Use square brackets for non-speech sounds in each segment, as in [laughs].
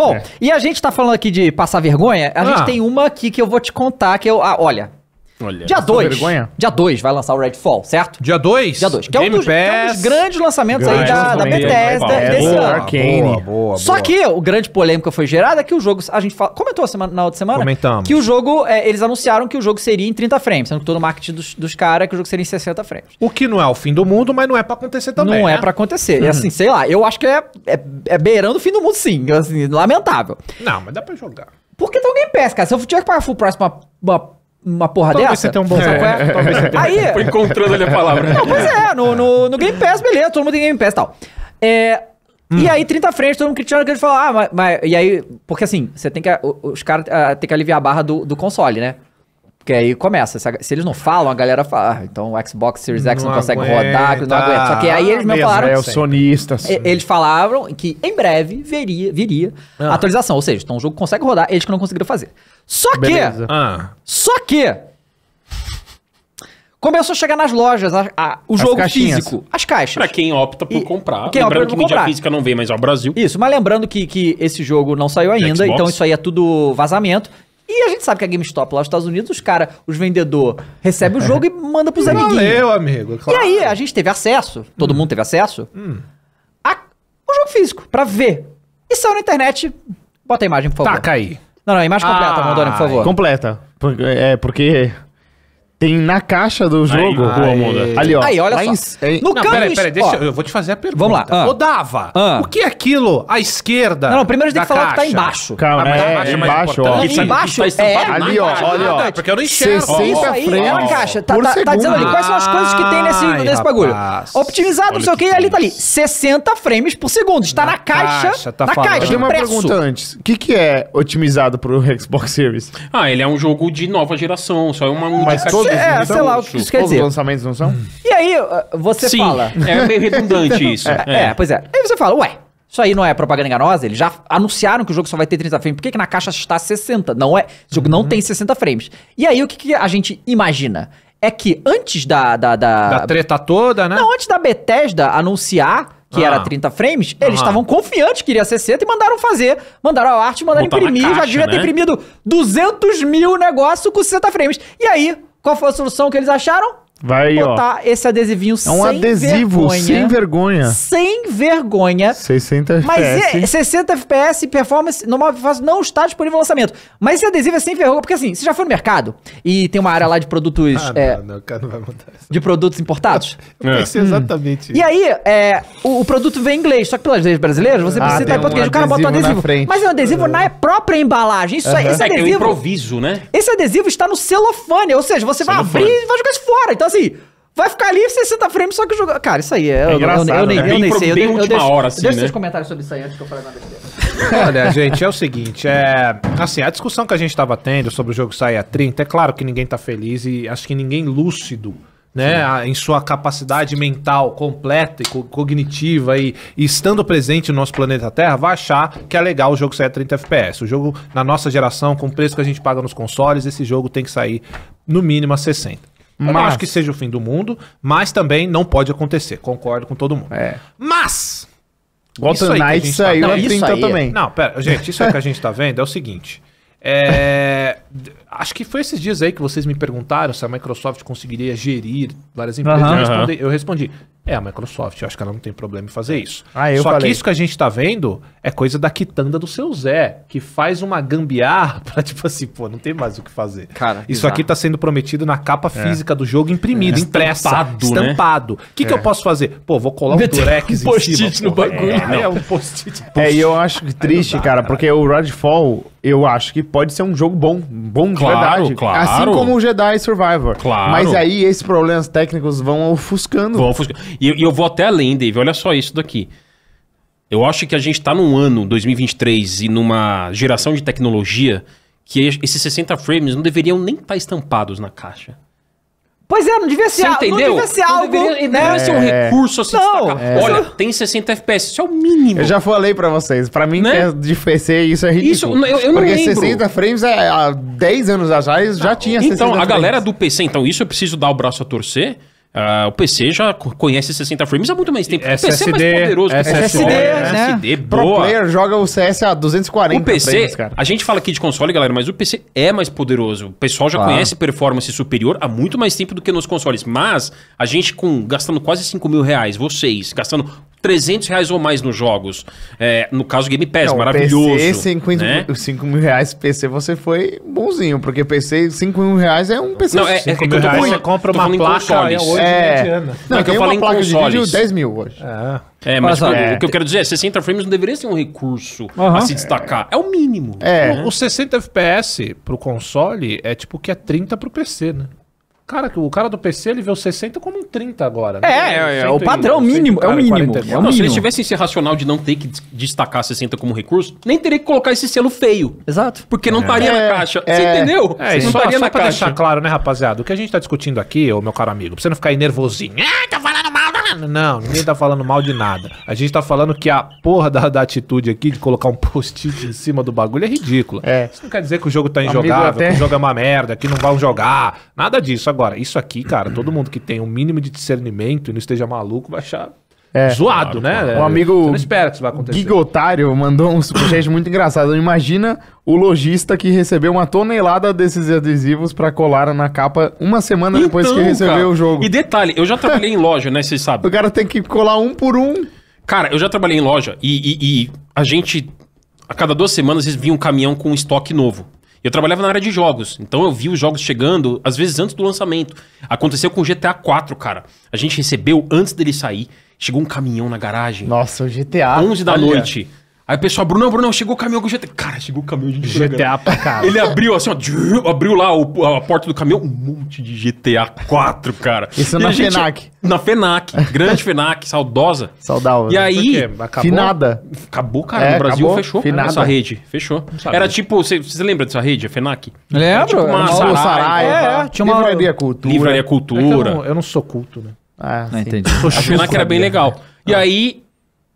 Bom, é. e a gente tá falando aqui de passar vergonha. A ah. gente tem uma aqui que eu vou te contar que eu. Ah, olha, Olha, dia 2. Dia 2 vai lançar o Redfall, certo? Dia 2? Dia 2. É que, é um dos, é um dos grandes lançamentos grande aí da, da Bethesda é, desse boa, ano. Arcane. Boa, boa, Só que o grande polêmica foi gerada é que o jogo. A gente fala, comentou semana, na outra semana. Comentamos. Que o jogo. É, eles anunciaram que o jogo seria em 30 frames. Sendo que todo o marketing dos, dos caras é que o jogo seria em 60 frames. O que não é o fim do mundo, mas não é pra acontecer também. Não é né? é pra acontecer. Uhum. E assim, sei lá, eu acho que é, é, é beirando o fim do mundo, sim. Assim, lamentável. Não, mas dá pra jogar. Porque tem tá o cara? Se eu tiver que pagar full price pra uma, uma uma porra Talvez dessa. Você tem um bom é, é. Aí. Foi encontrando ali a palavra. Não, pois é, no, no, no, Game Pass, beleza, todo mundo tem Game Pass e tal. É, hum. E aí, 30 frente, todo mundo criticando, gente fala, ah, mas, mas, E aí, porque assim, você tem que. Os caras uh, ah, tem que aliviar a barra do, do console, né? Porque aí começa. Se eles não falam, a galera fala. Ah, então o Xbox Series X não, não consegue aguenta. rodar, não aguenta. Só que aí eles não ah, falaram. É né, o sonista. Eles falaram que em breve viria, viria ah. atualização. Ou seja, então o jogo consegue rodar, eles que não conseguiram fazer. Só que. Ah. Só que. Começou a chegar nas lojas a, a, o as jogo caixinhas. físico, as caixas. Pra quem opta por e, comprar. Quem lembrando que mídia física não vem mais ao Brasil. Isso, mas lembrando que, que esse jogo não saiu ainda, Xbox. então isso aí é tudo vazamento. E a gente sabe que a GameStop lá nos Estados Unidos, os cara, os vendedor recebe o jogo e manda pros amiguinhos. Valeu, amigo, claro. E aí a gente teve acesso, todo hum. mundo teve acesso, hum. a, o jogo físico, pra ver. E saiu na internet, bota a imagem, por favor. tá aí. Não, não, a imagem completa, ah, por favor. Completa. É, porque tem na caixa do jogo. Aí, aí. Ali, ó. Aí, olha Lá só. em- No Não, peraí, peraí, deixa, eu- eu vou te fazer a pergunta. Vamos lá, ah. Ô, Dava, Ah. o que é aquilo à esquerda? Não, não, primeiro a gente tem da que falar que tá embaixo. Calma, Ah, é, abaixo tá tá tá é embaixo, ó. importante. Isso aí, embaixo é. Ali, ó, olha, ó. Porque eu não enxergo. 60 Isso aí é uma caixa. Tá, tá- tá dizendo ali quais são as coisas que tem nesse, Ai, nesse bagulho. Optimizado, não sei o que, ali tá ali. 60 frames por segundo. Está na, caixa, caixa, na falando. Eu caixa, tenho uma pergunta antes. O que, que é otimizado pro [laughs] Xbox Series? Ah, ele é um jogo de nova geração, só é uma Mas todo é, sei lá o que isso quer dizer os dizer. lançamentos não são? E aí uh, você Sim, fala. é meio redundante [laughs] isso. É, é, é, pois é. Aí você fala, ué, isso aí não é propaganda enganosa? Eles já anunciaram que o jogo só vai ter 30 frames. Por que, que na caixa está 60? Não é. O jogo não uhum. tem 60 frames. E aí o que, que a gente imagina? É que antes da. Da, da... Da treta toda, né? Não, antes da Bethesda anunciar que Ah. era 30 frames, eles ah. estavam confiantes que iria 60 e mandaram fazer. Mandaram a arte, mandaram Botar na imprimir. já caixa, devia ter né? imprimido 200 mil negócio com 60 frames. E aí, qual foi a solução que eles acharam? Vai, botar ó, esse adesivinho é um adesivo vergonha, sem vergonha. Sem vergonha. 60 FPS. Mas é, 60 FPS performance normal modo não está disponível no lançamento. Mas esse adesivo é sem vergonha, porque assim, você já foi no mercado e tem uma área lá de produtos. Ah, é, não, não, o cara não vai mandar isso. De produtos importados? [laughs] Eu pensei é. exatamente hum. E aí, é, o, o, produto vem em inglês, só que pelas leis brasileiras, você ah, precisa estar em português. o cara bota um adesivo. Mas é um adesivo uhum. na própria embalagem. Isso uhum. esse adesivo, é, é um improviso, né? Esse adesivo está no celofane, ou seja, você celofane. vai abrir e vai jogar isso fora. Então, assim, Vai ficar ali 60 frames só que jogar. Cara, isso aí é. é eu, eu, eu, nem, né? eu nem sei. Eu, eu, deixo, hora, assim, deixa né? seus comentários sobre isso aí antes que eu fale nada dele. [laughs] Olha, gente, é o seguinte. É, assim, a discussão que a gente estava tendo sobre o jogo sair a 30, é claro que ninguém tá feliz e acho que ninguém lúcido. Né, a, em sua capacidade mental completa e co cognitiva e, e, estando presente no nosso planeta Terra, vai achar que é legal o jogo sair a 30 FPS. O jogo, na nossa geração, com o preço que a gente paga nos consoles, esse jogo tem que sair no mínimo a 60. Mas... não acho que seja o fim do mundo, mas também não pode acontecer. Concordo com todo mundo. É. Mas. Gotham Knight tá saiu tá... não, isso aí é- também. Não, pera, gente, isso é que a gente tá vendo é o seguinte. É, [laughs] Acho que foi esses dias aí que vocês me perguntaram se a Microsoft conseguiria gerir várias empresas. Uhum. Eu, respondi, eu, respondi, é a Microsoft, eu acho que ela não tem problema em fazer é. isso. Ah, Só falei. que isso que a gente está vendo é coisa da quitanda do seu Zé, que faz uma gambiarra [laughs] para tipo assim, pô, não tem mais o que fazer. Cara, isso aqui está sendo prometido na capa é. física do jogo imprimido, é. impressa, estampado. Né? estampado. O que, é. que eu posso fazer? Pô, vou colar um durex um post em post-it cima. no bagulho. É, é um post-it. Post é, e eu acho triste, dá, cara, cara, porque o Redfall, eu acho que pode ser um jogo bom, um bom claro, verdade. Claro. Assim como o Jedi Survivor. Claro. Mas aí esses problemas técnicos vão ofuscando. Vão ofuscando. E, e eu vou até além, Dave. Olha só isso daqui. Eu acho que a gente está num ano, 2023, e numa geração de tecnologia que esses 60 frames não deveriam nem estar tá estampados na caixa. Pois é, não devia ser, algo Não devia ser não algo. Deveria, né? Não é... ser um recurso assim. Não, é... Olha, tem 60 FPS, isso é o mínimo. Eu já falei pra vocês, pra mim, né? de PC, isso é ridículo. Isso, eu, eu não Porque lembro. 60 frames é, há 10 anos atrás já ah, tinha então, 60 Então, a galera frames. do PC, então, isso eu preciso dar o braço a torcer Uh, o PC já conhece 60 frames há muito mais tempo. SSD, é o PC é mais poderoso. SSD, SSD, né? SSD Pro player joga o CS a 240 frames, o PC, A gente fala aqui de console, galera, mas o PC é mais poderoso. O pessoal já ah. conhece performance superior há muito mais tempo do que nos consoles. Mas a gente com gastando quase 5 mil reais, vocês gastando 300 reais ou mais nos jogos. É, no caso, Game Pass, Não, maravilhoso. PC, 50, né? 5 mil reais PC, você foi bonzinho, porque PC, 5 mil reais é um PC. Não, é, 5 é, mil reais você compra uma placa hoje é... Não, é que eu, eu falei em consoles. de vídeo 10 mil hoje. Ah. É, mas é. o que eu quero dizer é 60 frames não deveria ser um recurso uhum. a se destacar. É, é o mínimo. É. Né? O, o 60 FPS pro console é tipo que é 30 pro PC, né? Cara, o cara do PC ele vê o 60 como um 30 agora. Né? É, é, é, é o padrão e, mínimo, é o mínimo. é o não, Se eles tivessem esse racional de não ter que destacar 60 como recurso, nem teria que colocar esse selo feio. Exato. Porque não é. estaria é, na caixa. Você é. entendeu? É, não só, estaria só na pra caixa. deixar claro, né, rapaziada? O que a gente tá discutindo aqui, ô meu caro amigo, pra você não ficar aí nervosinho. Ah, tá falando mano, não, ninguém tá falando mal de nada. A gente tá falando que a porra da, da atitude aqui de colocar um [laughs] post-it em cima do bagulho é ridícula. É. Isso não quer dizer que o jogo tá injogável, até... que o jogo é uma merda, que não vão jogar. Nada disso. Agora, isso aqui, cara, todo mundo que tem um mínimo de discernimento e não esteja maluco vai achar é. Zoado, claro, né? Um amigo. Você não espera que isso vai acontecer. Gigotário mandou um superchat muito engraçado. Imagina o lojista que recebeu uma tonelada desses adesivos para colar na capa uma semana então, depois que então, recebeu cara, o jogo. E detalhe, eu já trabalhei em loja, né? Vocês sabem. O cara tem que colar um por um. Cara, eu já trabalhei em loja e, e, e a gente. A cada duas semanas eles vinham um caminhão com um estoque novo. Eu trabalhava na área de jogos, então eu vi os jogos chegando, às vezes antes do lançamento. Aconteceu com o GTA 4, cara. A gente recebeu antes dele sair. Chegou um caminhão na garagem. Nossa, o GTA. 11 da olha. noite. Aí o pessoal, Bruno, Bruno, chegou o caminhão com o GTA. Cara, chegou o caminhão de GTA. GTA pra cara. Ele abriu assim, ó, [laughs] abriu lá a porta do caminhão, um monte de GTA 4, cara. Isso e na gente, FENAC. Na FENAC, grande FENAC, saudosa. Saudável. E aí, acabou, finada. Acabou, cara, é, no Brasil acabou, fechou finada. essa rede, fechou. Era tipo, você lembra dessa rede, a FENAC? Lembro. tipo uma Sarai, é, tinha uma... Livraria Cultura. Livraria Cultura. É eu, não, eu não sou culto, né? Ah, não, entendi. Achando que era bem legal. E ah. aí,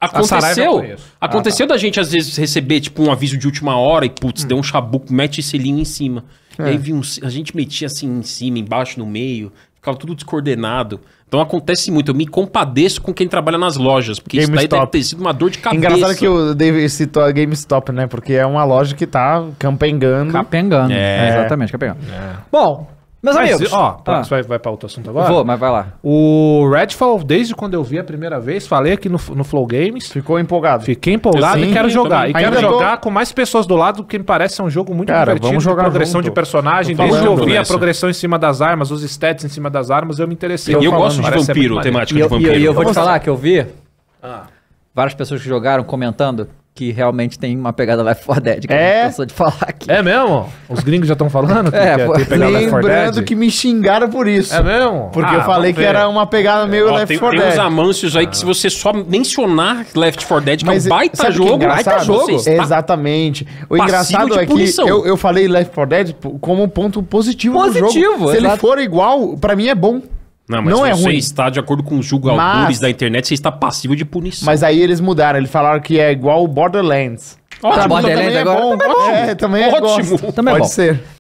Aconteceu. Ah, aconteceu ah, tá. da gente, às vezes, receber, tipo, um aviso de última hora e, putz, hum. deu um chabuco, mete esse linho em cima. É. aí um, a gente metia assim em cima, embaixo, no meio, ficava tudo descoordenado. Então acontece muito. Eu me compadeço com quem trabalha nas lojas, porque GameStop. isso daí deve ter sido uma dor de cabeça. Engraçado que o David citou a GameStop, né? Porque é uma loja que tá campengando Capengando. É. é exatamente, capengando. É. Bom, meus mas, amigos. Ó, tá, ah. você vai, vai para outro assunto agora? Vou, mas vai lá. O Redfall, desde quando eu vi a primeira vez, falei aqui no, no Flow Games. Ficou empolgado. Fiquei empolgado Sim, e quero jogar. E quero jogar tô... com mais pessoas do lado, porque me parece um jogo muito Cara, divertido. Vamos jogar de progressão junto. de personagem. Desde que eu vi a progressão em cima das armas, os stats em cima das armas, eu me interessei. E eu, eu gosto de vampiro, temática de vampiro. E eu, eu, eu vou te falar que eu vi ah. várias pessoas que jogaram comentando que realmente tem uma pegada Left 4 Dead, que é? de falar aqui. É mesmo? Os gringos já estão falando? Que é, que é pegada lembrando que me xingaram por isso. É mesmo? Porque ah, eu falei que era uma pegada meio Left 4 Dead. Tem uns amâncios aí que se você só mencionar Left 4 Dead, que Mas, é um é baita jogo, é baita jogo. Exatamente. O engraçado é que eu, eu falei Left 4 Dead como um ponto positivo, positivo do jogo. Positivo, Se ele for igual, pra mim é bom. Não, mas não é ruim. está de acordo com os julgadores mas... da internet, você está passivo de punição. Mas aí eles mudaram, eles falaram que é igual o Borderlands. Ótimo, tá, Borderlands é agora. Bom, também é bom. É, também é Ótimo. É Pode bom. ser.